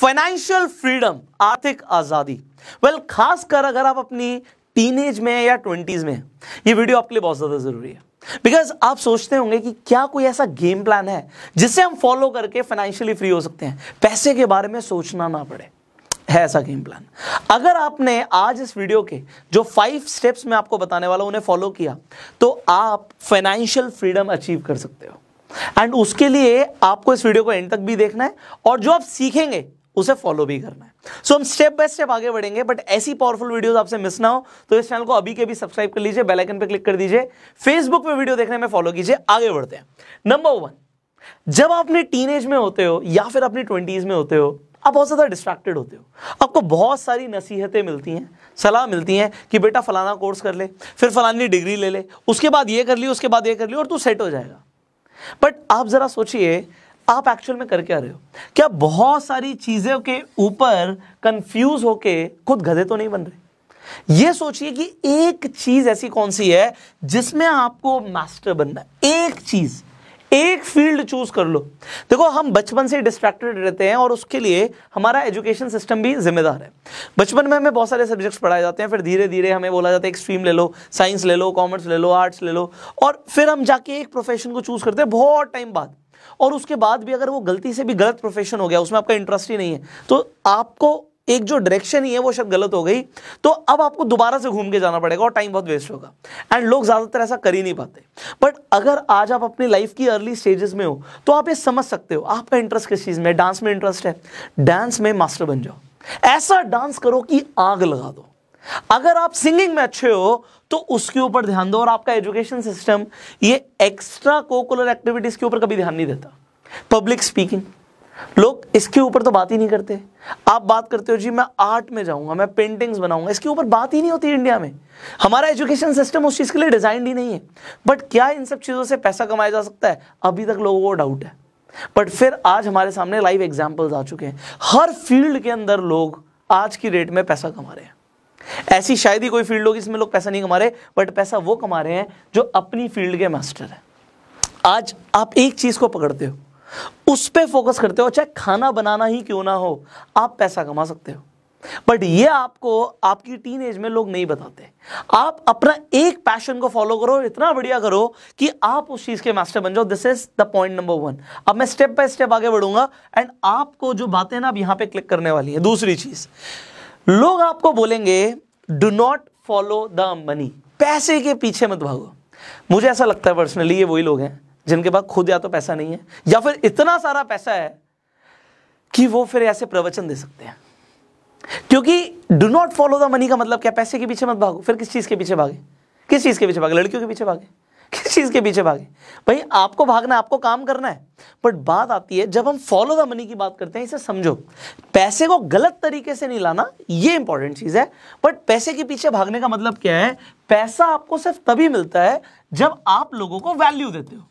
financial freedom आर्थिक आज़ादी well well, खासकर अगर आप अपनी टीनेज में या ट्वेंटीज़ में ये वीडियो आपके लिए बहुत ज़्यादा ज़रूरी है बिकॉज आप सोचते होंगे कि क्या कोई ऐसा गेम प्लान है जिसे हम फॉलो करके फाइनेंशियली फ्री हो सकते हैं पैसे के बारे में सोचना ना पड़े है ऐसा गेम प्लान अगर आपने आज इस वीडियो के जो फाइव स्टेप्स मैं आपको बताने वाला उन्हें फॉलो किया तो आप फाइनेंशियल फ्रीडम अचीव कर सकते हो एंड उसके लिए आपको इस वीडियो को एंड तक भी देखना है और जो आप सीखेंगे उसे फॉलो भी करना है सो so, हम स्टेप बाय स्टेप आगे बढ़ेंगे बट ऐसी पावरफुल वीडियोस आपसे मिस ना हो तो इस चैनल को अभी के भी सब्सक्राइब कर लीजिए बेल आइकन पे क्लिक कर दीजिए फेसबुक पे वीडियो देखने में फॉलो कीजिए आगे बढ़ते हैं नंबर वन जब आप अपने एज में होते हो या फिर अपनी ट्वेंटीज में होते हो आप बहुत ज़्यादा डिस्ट्रैक्टेड होते हो आपको बहुत सारी नसीहतें मिलती हैं सलाह मिलती हैं कि बेटा फलाना कोर्स कर ले फिर फलानी डिग्री ले ले उसके बाद ये कर ली उसके बाद ये कर ली और तू सेट हो जाएगा बट आप ज़रा सोचिए आप एक्चुअल में कर क्या रहे हो क्या बहुत सारी चीज़ों के ऊपर कंफ्यूज होके खुद गधे तो नहीं बन रहे ये सोचिए कि एक चीज़ ऐसी कौन सी है जिसमें आपको मास्टर बनना है एक चीज़ एक फील्ड चूज कर लो देखो हम बचपन से डिस्ट्रैक्टेड रहते हैं और उसके लिए हमारा एजुकेशन सिस्टम भी जिम्मेदार है बचपन में हमें बहुत सारे सब्जेक्ट्स पढ़ाए जाते हैं फिर धीरे धीरे हमें बोला जाता है एक स्ट्रीम ले लो साइंस ले लो कॉमर्स ले लो आर्ट्स ले लो और फिर हम जाके एक प्रोफेशन को चूज करते हैं बहुत टाइम बाद और उसके बाद भी अगर वो गलती से भी गलत प्रोफेशन हो गया उसमें आपका इंटरेस्ट ही नहीं है तो आपको एक जो डायरेक्शन ही है वो शब्द गलत हो गई तो अब आपको दोबारा से घूम के जाना पड़ेगा और टाइम बहुत वेस्ट होगा एंड लोग ज़्यादातर ऐसा कर ही नहीं पाते बट अगर आज आप अपनी लाइफ की अर्ली स्टेजेस में हो तो आप ये समझ सकते हो आपका इंटरेस्ट किस चीज़ में डांस में इंटरेस्ट है डांस में मास्टर बन जाओ ऐसा डांस करो कि आग लगा दो अगर आप सिंगिंग में अच्छे हो तो उसके ऊपर ध्यान दो और आपका एजुकेशन सिस्टम ये एक्स्ट्रा कोकुलर एक्टिविटीज़ के ऊपर कभी ध्यान नहीं देता पब्लिक स्पीकिंग लोग इसके ऊपर तो बात ही नहीं करते आप बात करते हो जी मैं आर्ट में जाऊंगा मैं पेंटिंग्स बनाऊंगा इसके ऊपर बात ही नहीं होती इंडिया में हमारा एजुकेशन सिस्टम उस चीज़ के लिए डिजाइंड ही नहीं है बट क्या इन सब चीज़ों से पैसा कमाया जा सकता है अभी तक लोगों को डाउट है बट फिर आज हमारे सामने लाइव एग्जाम्पल्स आ चुके हैं हर फील्ड के अंदर लोग आज की डेट में पैसा कमा रहे हैं ऐसी शायद ही कोई फील्ड होगी जिसमें लोग पैसा नहीं कमा रहे बट पैसा वो कमा रहे हैं जो अपनी फील्ड के मास्टर है आज आप एक चीज़ को पकड़ते हो उस पर फोकस करते हो चाहे खाना बनाना ही क्यों ना हो आप पैसा कमा सकते हो बट ये आपको आपकी टीन एज में लोग नहीं बताते आप अपना एक पैशन को फॉलो करो इतना बढ़िया करो कि आप उस चीज़ के मास्टर बन जाओ this is the point number one अब मैं स्टेप बाय स्टेप आगे बढ़ूंगा एंड आपको जो बातें ना अब यहां पे क्लिक करने वाली है दूसरी चीज़ लोग आपको बोलेंगे do not follow the money पैसे के पीछे मत भागो मुझे ऐसा लगता है पर्सनली ये वही लोग हैं जिनके पास खुद या तो पैसा नहीं है या फिर इतना सारा पैसा है कि वो फिर ऐसे प्रवचन दे सकते हैं क्योंकि do not follow the money का मतलब क्या पैसे के पीछे मत भागो फिर किस चीज़ के पीछे भागे किस चीज़ के पीछे भागे लड़कियों के पीछे भागे किस चीज़ के पीछे भागे भाई आपको भागना आपको काम करना है बट बात आती है जब हम फॉलो द मनी की बात करते हैं इसे समझो पैसे को गलत तरीके से नहीं लाना ये इंपॉर्टेंट चीज़ है बट पैसे के पीछे भागने का मतलब क्या है पैसा आपको सिर्फ तभी मिलता है जब आप लोगों को वैल्यू देते हो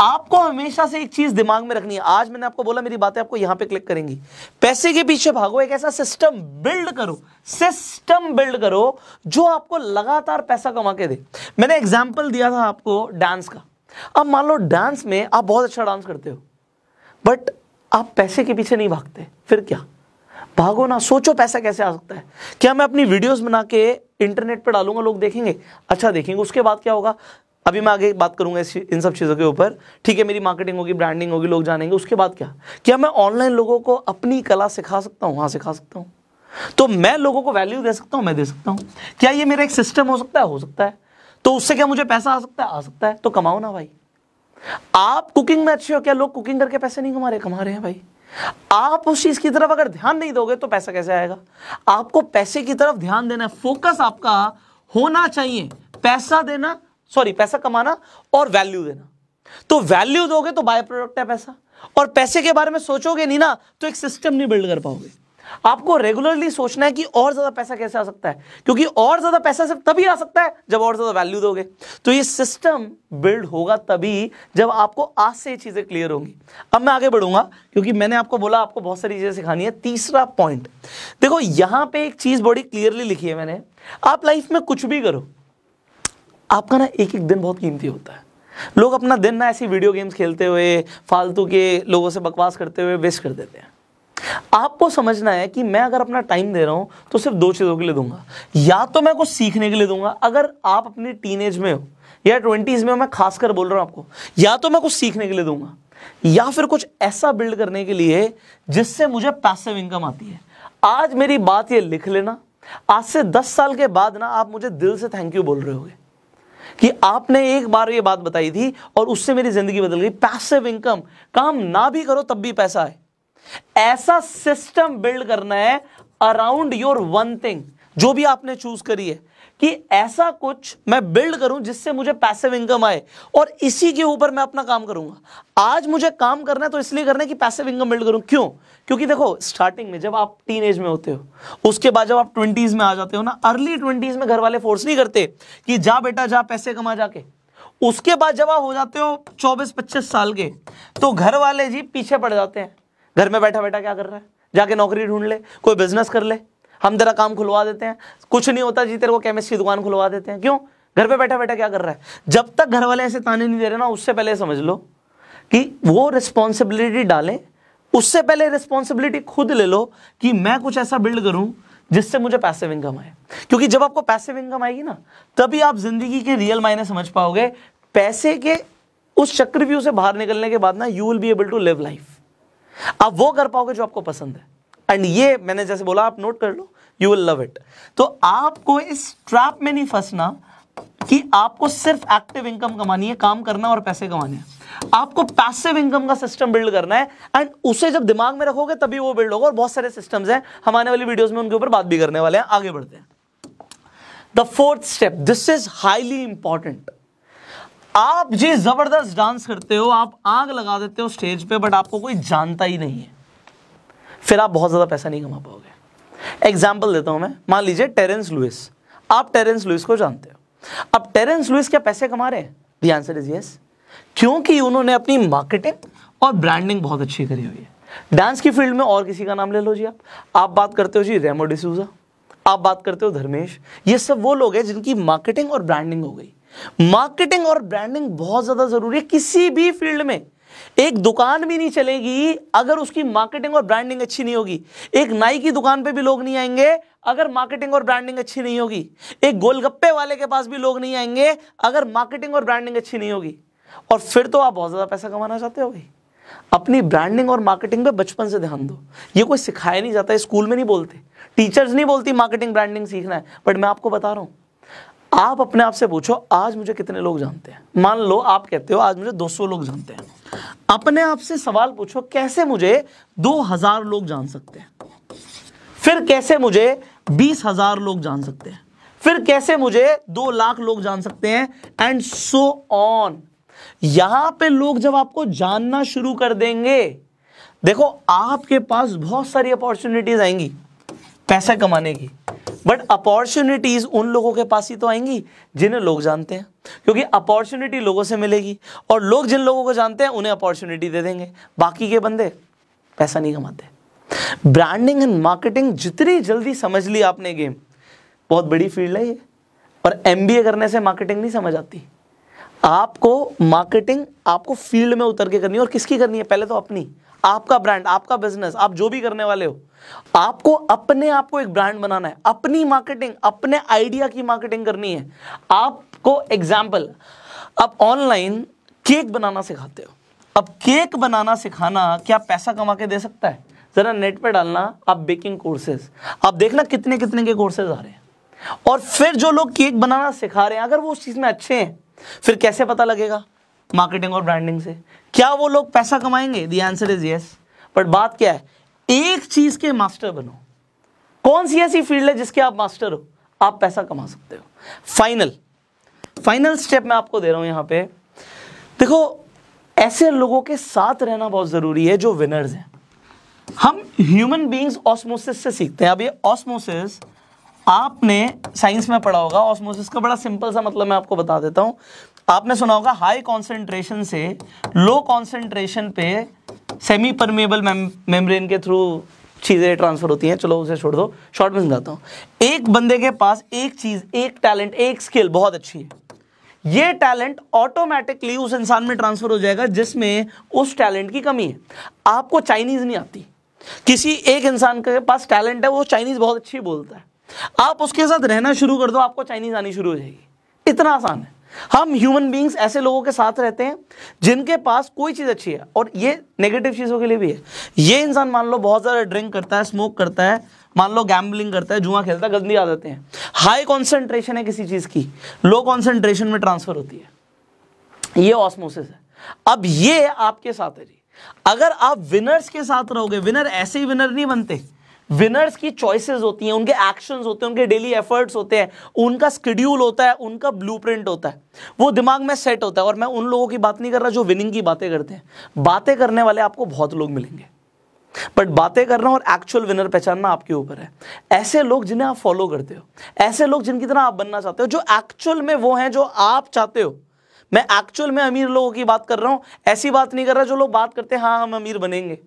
आपको हमेशा से एक चीज दिमाग में रखनी है आज मैंने आपको बोला मेरी बातें आपको यहां पे क्लिक करेंगी पैसे के पीछे भागो एक ऐसा सिस्टम बिल्ड करो सिस्टम बिल्ड करो जो आपको लगातार पैसा कमा के दे मैंने एग्जाम्पल दिया था आपको डांस का अब मान लो डांस में आप बहुत अच्छा डांस करते हो बट आप पैसे के पीछे नहीं भागते फिर क्या भागो ना सोचो पैसा कैसे आ सकता है क्या मैं अपनी वीडियोस बना के इंटरनेट पर डालूंगा लोग देखेंगे अच्छा देखेंगे उसके बाद क्या होगा अभी मैं आगे बात करूंगा इन सब चीज़ों के ऊपर ठीक है मेरी मार्केटिंग होगी ब्रांडिंग होगी लोग जानेंगे उसके बाद क्या क्या मैं ऑनलाइन लोगों को अपनी कला सिखा सकता हूँ हाँ सिखा सकता हूँ तो मैं लोगों को वैल्यू दे सकता हूँ मैं दे सकता हूँ क्या ये मेरा एक सिस्टम हो सकता है हो सकता है तो उससे क्या मुझे पैसा आ सकता है आ सकता है तो कमाओ ना भाई आप कुकिंग में अच्छे हो क्या लोग कुकिंग करके पैसे नहीं कमा रहे कमा रहे हैं भाई आप उस चीज की तरफ अगर ध्यान नहीं दोगे तो पैसा कैसे आएगा आपको पैसे की तरफ ध्यान देना है फोकस आपका होना चाहिए पैसा देना सॉरी पैसा कमाना और वैल्यू देना तो वैल्यू दोगे तो बाय प्रोडक्ट है पैसा और पैसे के बारे में सोचोगे नहीं ना तो एक सिस्टम नहीं बिल्ड कर पाओगे आपको रेगुलरली सोचना है कि और ज्यादा पैसा कैसे आ सकता है क्योंकि और ज्यादा पैसा सिर्फ तभी आ सकता है जब और ज्यादा वैल्यू दोगे तो ये सिस्टम बिल्ड होगा तभी जब आपको आज से ये चीजें क्लियर होंगी अब मैं आगे बढ़ूंगा क्योंकि मैंने आपको बोला आपको बहुत सारी चीजें सिखानी है तीसरा पॉइंट देखो यहां पर एक चीज बड़ी क्लियरली लिखी है मैंने आप लाइफ में कुछ भी करो आपका ना एक एक दिन बहुत कीमती होता है लोग अपना दिन ना ऐसी वीडियो गेम्स खेलते हुए फालतू के लोगों से बकवास करते हुए वेस्ट कर देते हैं आपको समझना है कि मैं अगर अपना टाइम दे रहा हूँ तो सिर्फ दो चीज़ों के लिए दूंगा या तो मैं कुछ सीखने के लिए दूंगा अगर आप अपने टीन में हो या ट्वेंटीज़ में हो मैं खासकर बोल रहा हूँ आपको या तो मैं कुछ सीखने के लिए दूंगा या फिर कुछ ऐसा बिल्ड करने के लिए जिससे मुझे पैसिव इनकम आती है आज मेरी बात ये लिख लेना आज से दस साल के बाद ना आप मुझे दिल से थैंक यू बोल रहे होगे कि आपने एक बार ये बात बताई थी और उससे मेरी जिंदगी बदल गई पैसिव इनकम काम ना भी करो तब भी पैसा है ऐसा सिस्टम बिल्ड करना है अराउंड योर वन थिंग जो भी आपने चूज करी है कि ऐसा कुछ मैं बिल्ड करूं जिससे मुझे पैसिव इनकम आए और इसी के ऊपर मैं अपना काम करूंगा आज मुझे काम करना है तो इसलिए करना है कि पैसिव इनकम बिल्ड करूं क्यों क्योंकि देखो स्टार्टिंग में जब आप टीन एज में होते हो उसके बाद जब आप ट्वेंटीज में आ जाते हो ना अर्ली ट्वेंटीज में घर वाले फोर्स नहीं करते कि जा बेटा जा पैसे कमा जाके उसके बाद जब आप हो जाते हो चौबीस पच्चीस साल के तो घर वाले जी पीछे पड़ जाते हैं घर में बैठा बैठा क्या कर रहा है जाके नौकरी ढूंढ ले कोई बिजनेस कर ले हम तेरा काम खुलवा देते हैं कुछ नहीं होता जी तेरे को केमिस्ट की दुकान खुलवा देते हैं क्यों घर पे बैठा बैठा क्या कर रहा है जब तक घर वाले ऐसे ताने नहीं दे रहे ना उससे पहले समझ लो कि वो रिस्पॉन्सिबिलिटी डालें उससे पहले रिस्पॉन्सिबिलिटी खुद ले लो कि मैं कुछ ऐसा बिल्ड करूं जिससे मुझे पैसिव इनकम आए क्योंकि जब आपको पैसिव इनकम आएगी ना तभी आप जिंदगी के रियल मायने समझ पाओगे पैसे के उस चक्रव्यूह से बाहर निकलने के बाद ना you will be able to live life आप वो कर पाओगे जो आपको पसंद है एंड ये मैंने जैसे बोला आप नोट कर लो यू विल लव इट तो आपको इस ट्रैप में नहीं फंसना कि आपको सिर्फ एक्टिव इनकम कमानी है काम करना और पैसे कमाने हैं आपको पैसिव इनकम का सिस्टम बिल्ड करना है एंड उसे जब दिमाग में रखोगे तभी वो बिल्ड होगा और बहुत सारे सिस्टम्स हैं हम आने वाली वीडियोस में उनके ऊपर बात भी करने वाले हैं आगे बढ़ते हैं the fourth step this is highly important आप जी जबरदस्त डांस करते हो आप आग लगा देते हो स्टेज पे बट आपको कोई जानता ही नहीं है फिर आप बहुत ज्यादा पैसा नहीं कमा पाओगे एग्जाम्पल देता हूं मैं मान लीजिए टेरेंस लुइस आप टेरेंस लुइस को जानते हो अब टेरेंस लुइस क्या पैसे कमा रहे हैं आंसर इज यस क्योंकि उन्होंने अपनी मार्केटिंग और ब्रांडिंग बहुत अच्छी करी हुई है डांस की फील्ड में और किसी का नाम ले लो जी आप आप बात करते हो जी रेमो डिसूजा आप बात करते हो धर्मेश ये सब वो लोग हैं जिनकी मार्केटिंग और ब्रांडिंग हो गई मार्केटिंग और ब्रांडिंग बहुत ज़्यादा ज़रूरी है किसी भी फील्ड में एक दुकान भी नहीं चलेगी अगर उसकी मार्केटिंग और ब्रांडिंग अच्छी नहीं होगी एक नाई की दुकान पे भी लोग नहीं आएंगे अगर मार्केटिंग और ब्रांडिंग अच्छी नहीं होगी एक गोलगप्पे वाले के पास भी लोग नहीं आएंगे अगर मार्केटिंग और ब्रांडिंग अच्छी नहीं होगी और फिर तो आप बहुत ज़्यादा पैसा कमाना चाहते हो भाई अपनी ब्रांडिंग और मार्केटिंग पे बचपन से ध्यान दो ये कोई सिखाया नहीं जाता स्कूल में नहीं बोलते टीचर्स नहीं बोलती मार्केटिंग ब्रांडिंग सीखना है बट मैं आपको बता रहा हूँ आप अपने आप से पूछो आज मुझे कितने लोग जानते हैं मान लो आप कहते हो आज मुझे 200 लोग जानते हैं अपने आप से सवाल पूछो कैसे मुझे 2000 लोग जान सकते हैं फिर कैसे मुझे 20000 लोग जान सकते हैं फिर कैसे मुझे 2 लाख लोग जान सकते हैं एंड सो ऑन यहां पे लोग जब आपको जानना शुरू कर देंगे देखो आपके पास बहुत सारी अपॉर्चुनिटीज आएंगी पैसा कमाने की बट अपॉर्चुनिटीज़ उन लोगों के पास ही तो आएंगी जिन्हें लोग जानते हैं क्योंकि अपॉर्चुनिटी लोगों से मिलेगी और लोग जिन लोगों को जानते हैं उन्हें अपॉर्चुनिटी दे देंगे बाकी के बंदे पैसा नहीं कमाते ब्रांडिंग एंड मार्केटिंग जितनी जल्दी समझ ली आपने गेम बहुत बड़ी फील्ड है ये और एम करने से मार्केटिंग नहीं समझ आती आपको मार्केटिंग आपको फील्ड में उतर के करनी है और किसकी करनी है पहले तो अपनी आपका ब्रांड आपका बिजनेस आप जो भी करने वाले हो आपको अपने आप को एक ब्रांड बनाना है अपनी मार्केटिंग अपने आइडिया की मार्केटिंग करनी है आपको एग्जाम्पल आप ऑनलाइन केक बनाना सिखाते हो अब केक बनाना सिखाना क्या पैसा कमा के दे सकता है ज़रा नेट पे डालना आप बेकिंग कोर्सेज आप देखना कितने कितने के कोर्सेज आ रहे हैं और फिर जो लोग केक बनाना सिखा रहे हैं अगर वो उस चीज़ में अच्छे हैं फिर कैसे पता लगेगा मार्केटिंग और ब्रांडिंग से क्या वो लोग पैसा कमाएंगे the answer is yes but बात क्या है एक चीज के मास्टर बनो कौन सी ऐसी फील्ड है जिसके आप मास्टर हो आप पैसा कमा सकते हो फाइनल फाइनल स्टेप मैं आपको दे रहा हूं यहां पे देखो ऐसे लोगों के साथ रहना बहुत जरूरी है जो विनर्स हैं हम ह्यूमन बींग्स ऑस्मोसिस से सीखते हैं अब ये ऑस्मोसिस आपने साइंस में पढ़ा होगा ऑस्मोसिस का बड़ा सिंपल सा मतलब मैं आपको बता देता हूं आपने सुना होगा हाई कॉन्सेंट्रेशन से लो कॉन्सेंट्रेशन पे सेमी परमेबल मेम्ब्रेन के थ्रू चीज़ें ट्रांसफ़र होती हैं चलो उसे छोड़ दो शॉर्ट में समझाता हूँ एक बंदे के पास एक चीज़ एक टैलेंट एक स्किल बहुत अच्छी है ये टैलेंट ऑटोमेटिकली उस इंसान में ट्रांसफ़र हो जाएगा जिसमें उस टैलेंट की कमी है आपको चाइनीज़ नहीं आती किसी एक इंसान के पास टैलेंट है वो चाइनीज़ बहुत अच्छी बोलता है आप उसके साथ रहना शुरू कर दो आपको चाइनीज़ आनी शुरू हो जाएगी इतना आसान है हम ह्यूमन बींग्स ऐसे लोगों के साथ रहते हैं जिनके पास कोई चीज़ अच्छी है और ये नेगेटिव चीज़ों के लिए भी है ये इंसान मान लो बहुत ज़्यादा ड्रिंक करता है स्मोक करता है मान लो गैम्बलिंग करता है जुआ खेलता है गंदी आदतें हैं हाई कॉन्सेंट्रेशन है किसी चीज़ की लो कॉन्सेंट्रेशन में ट्रांसफर होती है ये ऑस्मोसिस है अब ये आपके साथ है जी अगर आप विनर्स के साथ रहोगे विनर ऐसे ही विनर नहीं बनते विनर्स की चॉइसेस होती हैं उनके एक्शंस होते हैं उनके डेली एफर्ट्स होते हैं उनका स्कड्यूल होता है उनका ब्लूप्रिंट होता है वो दिमाग में सेट होता है और मैं उन लोगों की बात नहीं कर रहा जो विनिंग की बातें करते हैं बातें करने वाले आपको बहुत लोग मिलेंगे बट बातें करना और एक्चुअल विनर पहचानना आपके ऊपर है ऐसे लोग जिन्हें आप फॉलो करते हो ऐसे लोग जिनकी तरह आप बनना चाहते हो जो एक्चुअल में वो हैं जो आप चाहते हो मैं एक्चुअल में अमीर लोगों की बात कर रहा हूं ऐसी बात नहीं कर रहा जो लोग बात करते हैं हाँ हम अमीर बनेंगे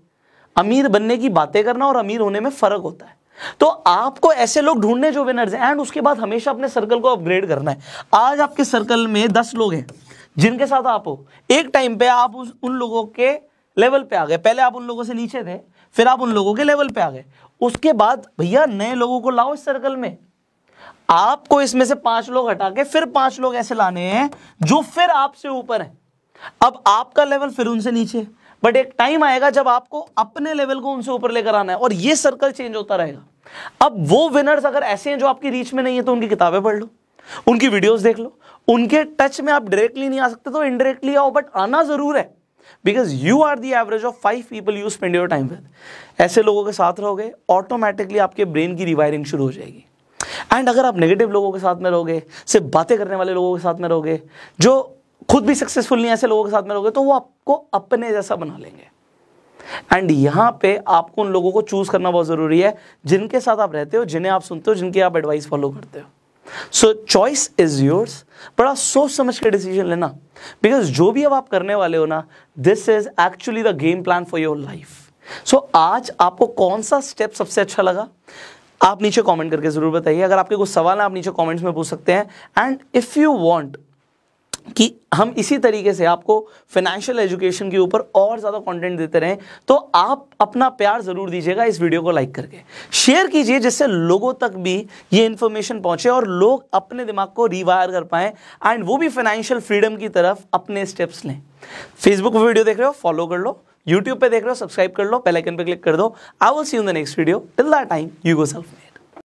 अमीर बनने की बातें करना और अमीर होने में फर्क होता है तो आपको ऐसे लोग ढूंढने जो विनर्स हैं एंड उसके बाद हमेशा अपने सर्कल को अपग्रेड करना है आज आपके सर्कल में दस लोग हैं जिनके साथ आप हो एक टाइम पे आप उस उन लोगों के लेवल पे आ गए पहले आप उन लोगों से नीचे थे फिर आप उन लोगों के लेवल पे आ गए उसके बाद भैया नए लोगों को लाओ इस सर्कल में आपको इसमें से पांच लोग हटा के फिर पांच लोग ऐसे लाने हैं जो फिर आपसे ऊपर है अब आपका लेवल फिर उनसे नीचे बट एक टाइम आएगा जब आपको अपने लेवल को उनसे ऊपर लेकर आना है और ये सर्कल चेंज होता रहेगा अब वो विनर्स अगर ऐसे हैं जो आपकी रीच में नहीं है तो उनकी किताबें पढ़ लो उनकी वीडियोस देख लो उनके टच में आप डायरेक्टली नहीं आ सकते तो इनडायरेक्टली आओ बट आना जरूर है because you are the average of five people you spend your time with ऐसे लोगों के साथ रहोगे ऑटोमेटिकली आपके ब्रेन की रिवायरिंग शुरू हो जाएगी एंड अगर आप नेगेटिव लोगों के साथ में रहोगे सिर्फ बातें करने वाले लोगों के साथ में रहोगे जो खुद भी सक्सेसफुल नहीं ऐसे लोगों के साथ में रहोगे तो वो आपको अपने जैसा बना लेंगे एंड यहां पे आपको उन लोगों को चूज करना बहुत ज़रूरी है जिनके साथ आप रहते हो जिन्हें आप सुनते हो जिनकी आप एडवाइस फॉलो करते हो सो चॉइस इज योर्स बड़ा सोच समझ के डिसीजन लेना बिकॉज जो भी अब आप करने वाले हो ना this is actually the game plan for your life so आज आपको कौन सा स्टेप सबसे अच्छा लगा आप नीचे कमेंट करके ज़रूर बताइए अगर आपके कुछ सवाल हैं आप नीचे कमेंट्स में पूछ सकते हैं एंड इफ़ यू वांट कि हम इसी तरीके से आपको फाइनेंशियल एजुकेशन के ऊपर और ज़्यादा कंटेंट देते रहें तो आप अपना प्यार ज़रूर दीजिएगा इस वीडियो को लाइक करके शेयर कीजिए जिससे लोगों तक भी ये इन्फॉर्मेशन पहुंचे और लोग अपने दिमाग को रिवायर कर पाएँ एंड वो भी फाइनेंशियल फ्रीडम की तरफ अपने स्टेप्स लें फेसबुक पर वीडियो देख रहे हो फॉलो कर लो यूट्यूब पर देख रहे हो सब्सक्राइब कर लो बेलाइकन पर क्लिक कर दो I will see you the next video till that time you go self